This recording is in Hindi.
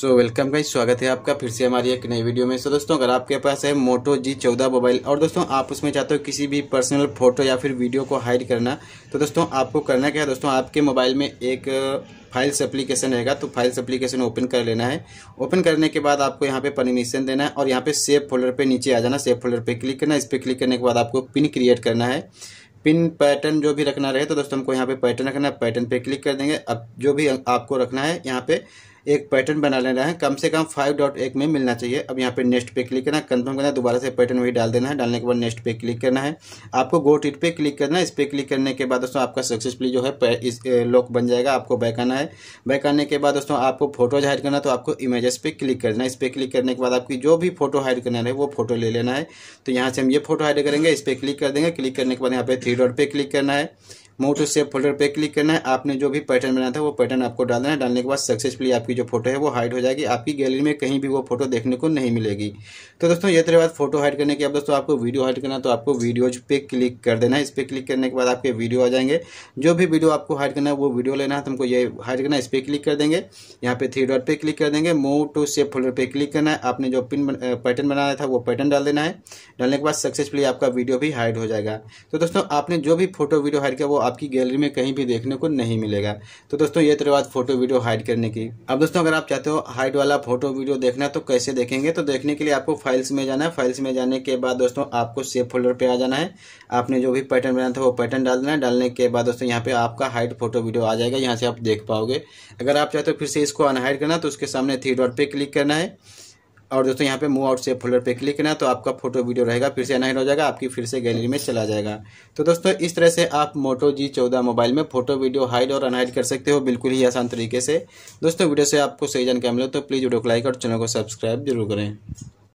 सो वेलकम गाइस स्वागत है आपका फिर से हमारी एक नई वीडियो में सो so, दोस्तों अगर आपके पास है मोटो जी चौदह मोबाइल और दोस्तों आप उसमें चाहते हो किसी भी पर्सनल फोटो या फिर वीडियो को हाइड करना तो दोस्तों आपको करना क्या है दोस्तों आपके मोबाइल में एक फाइल्स uh, एप्लीकेशन रहेगा तो फाइल्स एप्लीकेशन ओपन कर लेना है ओपन करने के बाद आपको यहाँ पे परमिशन देना है और यहाँ पे सेव फोल्डर पर नीचे आ जाना सेव फोल्डर पर क्लिक करना इस पर क्लिक करने के बाद आपको पिन क्रिएट करना है पिन पैटर्न जो भी रखना रहे तो दोस्तों हमको यहाँ पे पैटर्न रखना है पैटर्न पर क्लिक कर देंगे अब जो भी आपको रखना है यहाँ पर एक पैटर्न बना लेना है कम से कम फाइव डॉट एक में मिलना चाहिए अब यहाँ पे नेक्स्ट पे क्लिक करना कंफर्म करना है दोबारा से पैटर्न वही डाल देना है डालने के बाद नेक्स्ट पे क्लिक करना है आपको गो टिट पे क्लिक करना है इस पर क्लिक करने के बाद दोस्तों आपका सक्सेसफुली जो है इस लॉक बन जाएगा आपको बैक आना है बैक आने के बाद दोस्तों आपको फोटो हाइड करना तो आपको इमेजेस पे क्लिक करना है इस पर क्लिक करने के बाद आपकी जो भी फोटो हाइड करना है वो फोटो ले लेना है तो यहाँ से हम ये फोटो हाइड करेंगे इस पर क्लिक कर देंगे क्लिक करने के बाद यहाँ पे थ्री डॉट पे क्लिक करना है मोव टू सेव फोल्डर पे क्लिक करना है आपने जो भी पैटर्न बनाया था वो पैटर्न आपको डालना है डालने के बाद सक्सेसफुली आपकी जो फोटो है वो हाइड हो जाएगी आपकी गैलरी में कहीं भी वो फोटो देखने को नहीं मिलेगी तो दोस्तों ये तरह बाद फोटो हाइड करने के बाद दोस्तों आपको वीडियो हाइड करना तो आपको वीडियोज पे क्लिक कर देना है इस पर क्लिक करने के बाद आपके वीडियो आ जाएंगे जो भी वीडियो आपको हाइड करना है वो वीडियो लेना है तो हमको ये हाइड करना है इस पर क्लिक कर देंगे यहाँ पे थ्री डॉट पे क्लिक कर देंगे मोव टू सेव फोल्डर पे क्लिक करना है आपने जो पिन पैटर्न बनाया था वो पैटर्न डाल देना है डालने के बाद सक्सेसफुली आपका वीडियो भी हाइड हो जाएगा तो दोस्तों आपने जो भी फोटो वीडियो हाइड किया वो आपकी गैलरी में कहीं भी देखने को नहीं मिलेगा तो दोस्तों ये तरह बात फोटो वीडियो हाइड करने की अब दोस्तों अगर आप चाहते हो हाइड वाला फोटो वीडियो देखना तो कैसे देखेंगे तो देखने के लिए आपको फाइल्स में जाना है फाइल्स में जाने के बाद दोस्तों आपको सेफ फोल्डर पर आ जाना है आपने जो भी पैटर्न बनाया था वो पैटर्न डाल देना है डालने के बाद दोस्तों यहाँ पर आपका हाइड फोटो वीडियो आ जाएगा यहाँ से आप देख पाओगे अगर आप चाहते हो फिर से इसको अनहाइड करना तो उसके सामने थ्री डॉट पर क्लिक करना है और दोस्तों यहाँ पे मूव आउट से फोल्डर पे क्लिक करना तो आपका फोटो वीडियो रहेगा फिर से अनहाइड हो जाएगा आपकी फिर से गैलरी में चला जाएगा तो दोस्तों इस तरह से आप मोटो जी चौदह मोबाइल में फोटो वीडियो हाइड और अनहाइड कर सकते हो बिल्कुल ही आसान तरीके से दोस्तों वीडियो से आपको सही जानकारी मिले तो प्लीज़ वीडियो को लाइक और चैनल को सब्सक्राइब जरूर करें